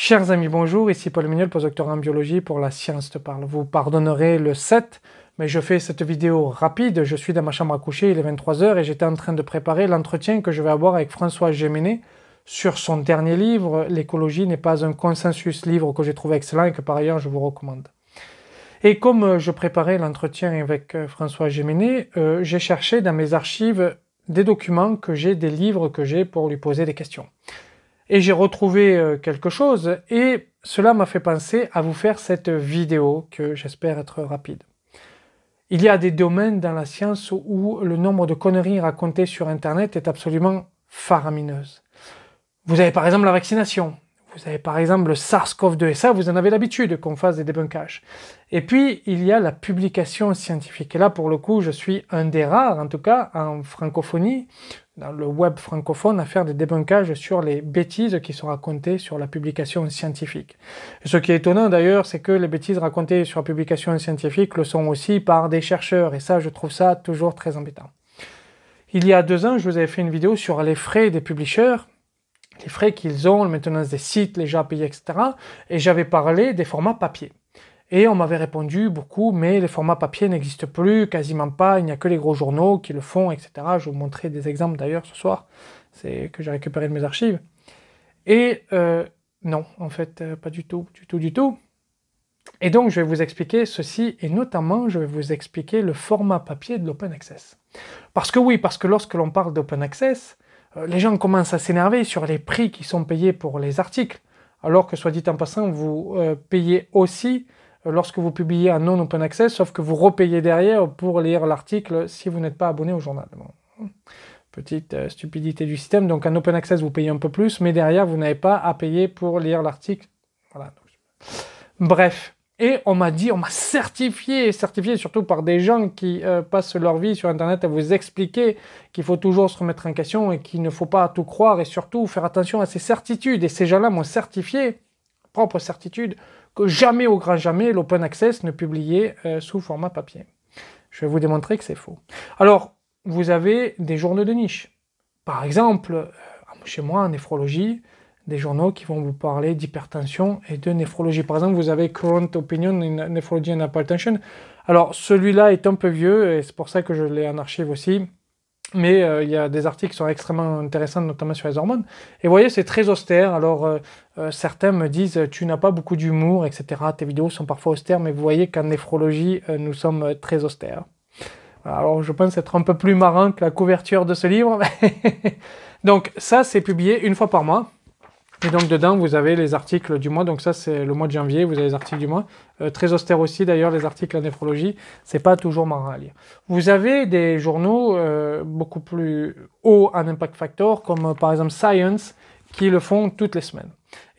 Chers amis, bonjour, ici Paul Mignol, postdoctorat en biologie pour la science te parle. Vous pardonnerez le 7, mais je fais cette vidéo rapide. Je suis dans ma chambre à coucher, il est 23h et j'étais en train de préparer l'entretien que je vais avoir avec François Géméné sur son dernier livre, L'écologie n'est pas un consensus, livre que j'ai trouvé excellent et que par ailleurs je vous recommande. Et comme euh, je préparais l'entretien avec euh, François Géméné, euh, j'ai cherché dans mes archives des documents que j'ai, des livres que j'ai pour lui poser des questions et j'ai retrouvé euh, quelque chose et cela m'a fait penser à vous faire cette vidéo que j'espère être rapide. Il y a des domaines dans la science où le nombre de conneries racontées sur Internet est absolument faramineuse. Vous avez par exemple la vaccination, vous avez par exemple le SARS-CoV-2, et ça, vous en avez l'habitude qu'on fasse des débunkages. Et puis, il y a la publication scientifique. Et là, pour le coup, je suis un des rares, en tout cas en francophonie, dans le web francophone à faire des débunkages sur les bêtises qui sont racontées sur la publication scientifique. ce qui est étonnant d'ailleurs, c'est que les bêtises racontées sur la publication scientifique le sont aussi par des chercheurs, et ça, je trouve ça toujours très embêtant. Il y a deux ans, je vous avais fait une vidéo sur les frais des publishers, les frais qu'ils ont, la maintenance des sites, les gens etc. Et j'avais parlé des formats papier. Et on m'avait répondu beaucoup, mais les formats papier n'existent plus, quasiment pas, il n'y a que les gros journaux qui le font, etc. Je vous montrerai des exemples d'ailleurs ce soir, c'est que j'ai récupéré de mes archives. Et euh, non, en fait, euh, pas du tout, du tout, du tout. Et donc, je vais vous expliquer ceci, et notamment, je vais vous expliquer le format papier de l'open access. Parce que oui, parce que lorsque l'on parle d'open access, euh, les gens commencent à s'énerver sur les prix qui sont payés pour les articles, alors que, soit dit en passant, vous payez aussi lorsque vous publiez un non-open access, sauf que vous repayez derrière pour lire l'article si vous n'êtes pas abonné au journal. Petite euh, stupidité du système. Donc un open access, vous payez un peu plus, mais derrière, vous n'avez pas à payer pour lire l'article. Bref. Et on m'a dit, on m'a certifié, certifié surtout par des gens qui euh, passent leur vie sur Internet à vous expliquer qu'il faut toujours se remettre en question et qu'il ne faut pas tout croire et surtout faire attention à ses certitudes. Et ces gens-là m'ont certifié, propre certitude, jamais au grand jamais l'open access ne publiait euh, sous format papier. Je vais vous démontrer que c'est faux. Alors, vous avez des journaux de niche. Par exemple, euh, chez moi, en néphrologie, des journaux qui vont vous parler d'hypertension et de néphrologie. Par exemple, vous avez Current Opinion in Nephrology and Hypertension. Alors, celui-là est un peu vieux et c'est pour ça que je l'ai en archive aussi. Mais euh, il y a des articles qui sont extrêmement intéressants, notamment sur les hormones. Et vous voyez, c'est très austère. Alors, euh, euh, certains me disent, tu n'as pas beaucoup d'humour, etc. Tes vidéos sont parfois austères, mais vous voyez qu'en néphrologie, nous sommes très austères. Alors, je pense être un peu plus marrant que la couverture de ce livre. Donc, ça, c'est publié une fois par mois. Et donc dedans, vous avez les articles du mois. Donc ça, c'est le mois de janvier, vous avez les articles du mois. Euh, très austère aussi, d'ailleurs, les articles en néphrologie. C'est pas toujours marrant à lire. Vous avez des journaux euh, beaucoup plus hauts en impact factor, comme euh, par exemple Science, qui le font toutes les semaines.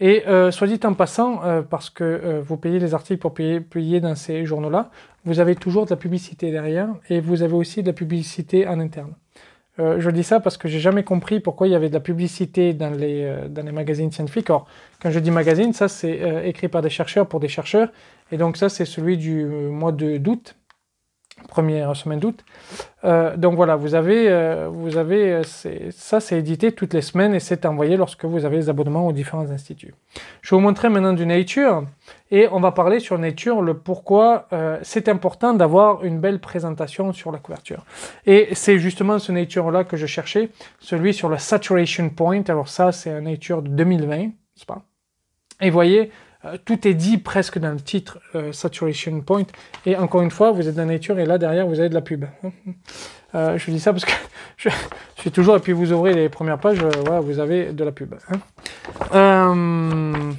Et soit dit en passant, parce que vous payez les articles pour payer, payer dans ces journaux-là, vous avez toujours de la publicité derrière et vous avez aussi de la publicité en interne. Euh, je dis ça parce que j'ai jamais compris pourquoi il y avait de la publicité dans les, euh, dans les magazines scientifiques. Or, quand je dis magazine, ça c'est euh, écrit par des chercheurs pour des chercheurs. Et donc ça c'est celui du mois d'août, première semaine d'août. donc voilà, vous avez, vous avez ça c'est édité toutes les semaines et c'est envoyé lorsque vous avez les abonnements aux différents instituts. Je vais vous montrer maintenant du Nature et on va parler sur Nature le pourquoi euh, c'est important d'avoir une belle présentation sur la couverture. Et c'est justement ce Nature-là que je cherchais, celui sur le Saturation Point. Alors ça, c'est un Nature de 2020, n'est-ce pas Et vous voyez, euh, tout est dit presque dans le titre euh, Saturation Point. Et encore une fois, vous êtes dans Nature et là, derrière, vous avez de la pub. Euh, je dis ça parce que je, suis toujours, et puis vous ouvrez les premières pages, voilà, vous avez de la pub. Hein.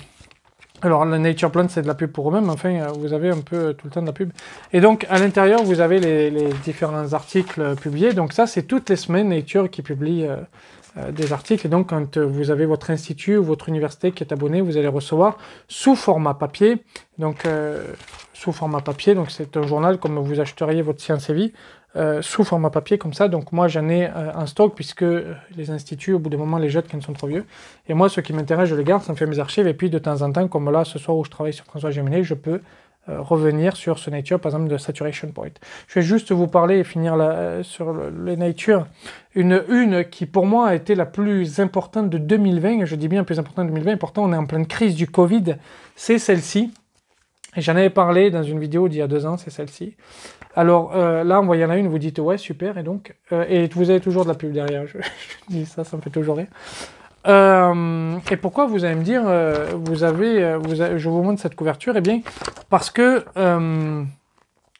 Alors, la Nature Plant, c'est de la pub pour eux-mêmes. Enfin, euh, vous avez un peu euh, tout le temps de la pub. Et donc, à l'intérieur, vous avez les, différents articles euh, publiés. Donc, ça, c'est toutes les semaines Nature qui publie des articles. Et donc, quand vous avez votre institut ou votre université qui est abonné, vous allez recevoir sous format papier. Donc, sous format papier, donc c'est un journal comme vous acheteriez votre Science et Vie. Euh, sous format papier comme ça. Donc moi j'en ai euh, un stock puisque euh, les instituts au bout d'un moment les jettent quand ils sont trop vieux. Et moi ce qui m'intéresse je les garde, ça me fait mes archives et puis de temps en temps comme là ce soir où je travaille sur François Géminet je peux euh, revenir sur ce nature par exemple de saturation point. Je vais juste vous parler et finir la, sur le, nature. Une une qui pour moi a été la plus importante de 2020, je dis bien plus importante de 2020, pourtant on est en pleine crise du Covid, c'est celle-ci j'en avais parlé dans une vidéo d'il y a deux ans, c'est celle-ci. Alors euh, là, il y en a une, vous dites ouais, super, et donc, euh, et vous avez toujours de la pub derrière. Je, dis ça, ça me fait toujours rire. Euh, et pourquoi vous allez me dire, vous avez, je vous montre cette couverture Eh bien, parce que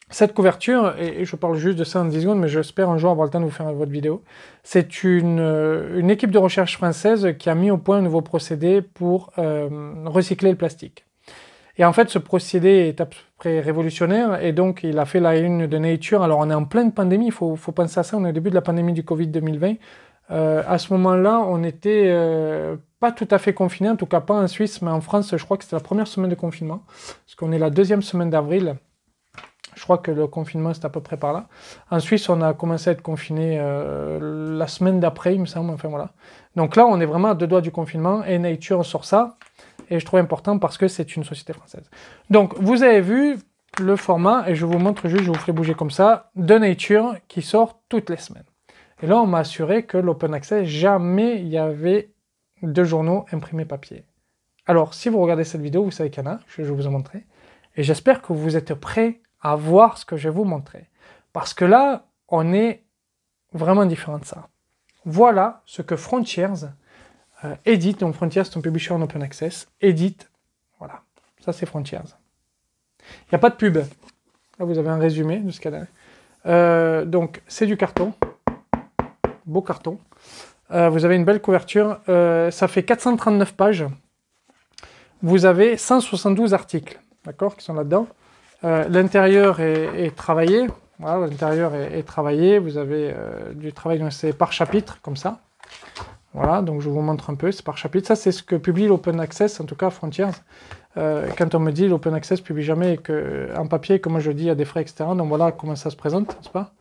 cette couverture, et, je parle juste de ça en 10 secondes, mais j'espère un jour avoir le temps de vous faire votre vidéo. C'est une, une équipe de recherche française qui a mis au point un nouveau procédé pour recycler le plastique. Et en fait, ce procédé est à peu près révolutionnaire. Et donc, il a fait la une de Nature. Alors, on est en pleine pandémie. Il faut, penser à ça. On est au début de la pandémie du Covid 2020. Euh, à ce moment-là, on n'était euh, pas tout à fait confiné, en tout cas pas en Suisse, mais en France, je crois que c'était la première semaine de confinement, parce qu'on est la deuxième semaine d'avril. Je crois que le confinement, c'est à peu près par là. En Suisse, on a commencé à être confiné euh, la semaine d'après, il me semble. Enfin voilà. Donc là, on est vraiment à deux doigts du confinement et Nature sort ça. Et je trouve important parce que c'est une société française. Donc, vous avez vu le format, et je vous montre juste, je vous ferai bouger comme ça, de Nature qui sort toutes les semaines. Et là, on m'a assuré que l'open access, jamais il y avait de journaux imprimés papier. Alors, si vous regardez cette vidéo, vous savez qu'il y en a, je vous en montré. Et j'espère que vous êtes prêts à voir ce que je vais vous montrer. Parce que là, on est vraiment différent de ça. Voilà ce que Frontiers euh, edit, donc Frontiers, sont un en open access. Edit, voilà. Ça, c'est Frontiers. Il n'y a pas de pub. Là, vous avez un résumé de ce qu'il a euh, donc, c'est du carton. Beau carton. Euh, vous avez une belle couverture. ça fait 439 pages. Vous avez 172 articles, d'accord, qui sont là-dedans. L'intérieur est, travaillé. Voilà, l'intérieur est, est, travaillé. Vous avez du travail, c'est par chapitre, comme ça. Voilà, donc je vous montre un peu, c'est par chapitre. Ça, c'est ce que publie l'Open Access, en tout cas Frontiers. Euh, quand on me dit l'Open Access publie jamais que, en papier, comme je dis, il y a des frais, etc. Donc voilà comment ça se présente, n'est-ce pas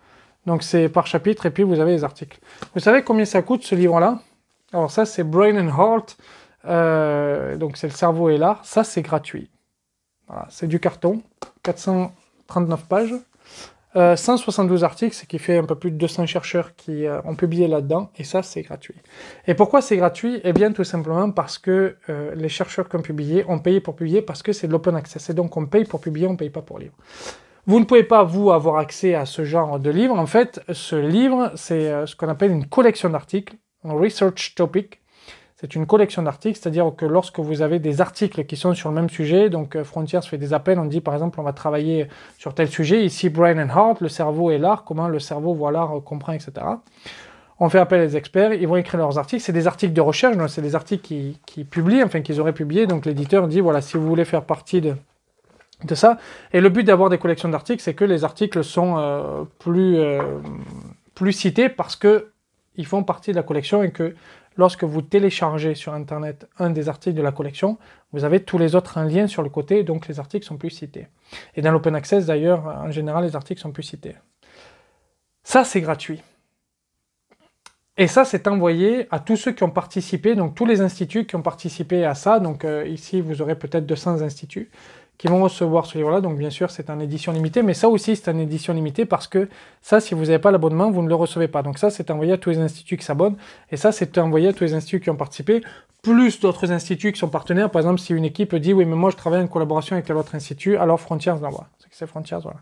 Donc c'est par chapitre, et puis vous avez les articles. Vous savez combien ça coûte, ce livre-là Alors ça, c'est Brain and Heart. Euh, donc c'est le cerveau et l'art. Ça, c'est gratuit. c'est du carton, 439 pages. 172 euh, articles, ce qui fait un peu plus de 200 chercheurs qui euh, ont publié là-dedans, et ça, c'est gratuit. Et pourquoi c'est gratuit Eh bien, tout simplement parce que euh, les chercheurs qui ont publié ont payé pour publier parce que c'est de l'open access, et donc on paye pour publier, on ne paye pas pour lire. Vous ne pouvez pas, vous, avoir accès à ce genre de livre. En fait, ce livre, c'est ce qu'on appelle une collection d'articles, un research topic, c'est une collection d'articles, c'est-à-dire que lorsque vous avez des articles qui sont sur le même sujet, donc euh, Frontiers fait des appels, on dit par exemple on va travailler sur tel sujet, ici Brain and Heart, le cerveau et l'art, comment le cerveau voit l'art, euh, comprend, etc. On fait appel à des experts, ils vont écrire leurs articles. C'est des articles de recherche, c'est des articles qui, publient, enfin qu'ils auraient publié. Donc l'éditeur dit voilà, si vous voulez faire partie de, de ça. Et le but d'avoir des collections d'articles, c'est que les articles sont euh, plus, plus cités parce que ils font partie de la collection et que lorsque vous téléchargez sur Internet un des articles de la collection, vous avez tous les autres un lien sur le côté, donc les articles sont plus cités. Et dans l'open access, d'ailleurs, en général, les articles sont plus cités. Ça, c'est gratuit. Et ça, c'est envoyé à tous ceux qui ont participé, donc tous les instituts qui ont participé à ça. Donc euh, ici, vous aurez peut-être 200 instituts qui vont recevoir ce livre-là. Donc bien sûr, c'est en édition limitée, mais ça aussi, c'est une édition limitée parce que ça, si vous n'avez pas l'abonnement, vous ne le recevez pas. Donc ça, c'est envoyé à tous les instituts qui s'abonnent, et ça, c'est envoyé à tous les instituts qui ont participé, plus d'autres instituts qui sont partenaires. Par exemple, si une équipe dit, oui, mais moi, je travaille en collaboration avec l'autre institut, alors Frontiers l'envoie. C'est c'est Frontiers, voilà.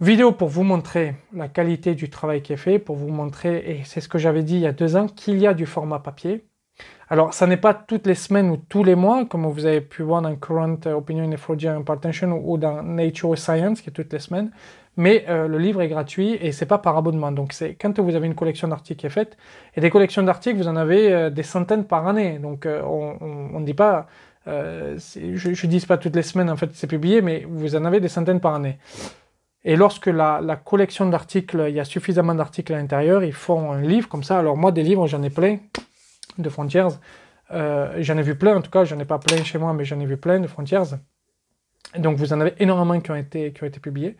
Vidéo pour vous montrer la qualité du travail qui est fait, pour vous montrer, et c'est ce que j'avais dit il y a deux ans, qu'il y a du format papier, alors, ça n'est pas toutes les semaines ou tous les mois, comme vous avez pu voir dans Current Opinion in Ephrodia ou dans Nature Science, qui est toutes les semaines, mais euh, le livre est gratuit et c'est pas par abonnement. Donc, c'est quand vous avez une collection d'articles qui est faite, et des collections d'articles, vous en avez euh, des centaines par année. Donc, euh, on ne dit pas, je ne dis pas toutes les semaines, en fait, c'est publié, mais vous en avez des centaines par année. Et lorsque la collection d'articles, il y a suffisamment d'articles à l'intérieur, ils font un livre comme ça. Alors, moi, des livres, j'en ai plein de frontières. Euh, j'en ai vu plein, en tout cas, j'en ai pas plein chez moi, mais j'en ai vu plein de frontières. Donc vous en avez énormément qui ont été, qui ont été publiés.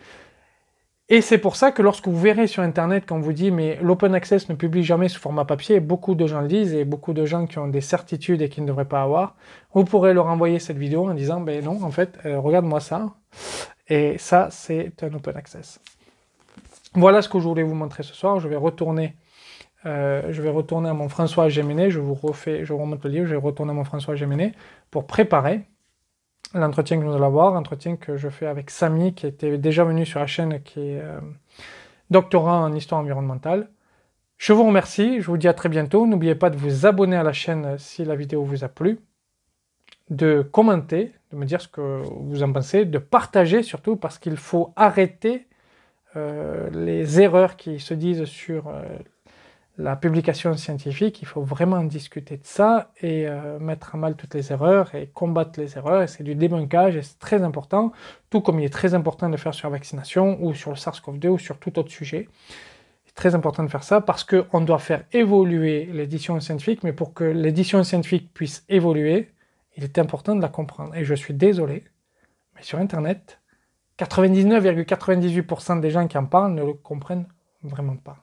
Et c'est pour ça que lorsque vous verrez sur Internet qu'on vous dit mais l'open access ne publie jamais sous format papier, beaucoup de gens le disent et beaucoup de gens qui ont des certitudes et qui ne devraient pas avoir, vous pourrez leur envoyer cette vidéo en disant mais ben non, en fait, euh, regarde-moi ça. Et ça, c'est un open access. Voilà ce que je voulais vous montrer ce soir. Je vais retourner euh, je vais retourner à mon François Géminet, je vous refais, je remonte le livre, je vais retourner à mon François Géminet pour préparer l'entretien que nous allons avoir, entretien que je fais avec Samy, qui était déjà venu sur la chaîne, qui est euh, doctorat en histoire environnementale. Je vous remercie, je vous dis à très bientôt. N'oubliez pas de vous abonner à la chaîne si la vidéo vous a plu, de commenter, de me dire ce que vous en pensez, de partager surtout parce qu'il faut arrêter euh, les erreurs qui se disent sur la publication scientifique, il faut vraiment discuter de ça et euh, mettre à mal toutes les erreurs et combattre les erreurs. C'est du débunkage et c'est très important, tout comme il est très important de faire sur la vaccination ou sur le SARS-CoV-2 ou sur tout autre sujet. C'est très important de faire ça parce qu'on doit faire évoluer l'édition scientifique, mais pour que l'édition scientifique puisse évoluer, il est important de la comprendre. Et je suis désolé, mais sur Internet, 99,98% des gens qui en parlent ne le comprennent vraiment pas.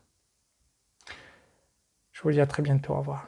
Je vous dis à très bientôt. Au revoir.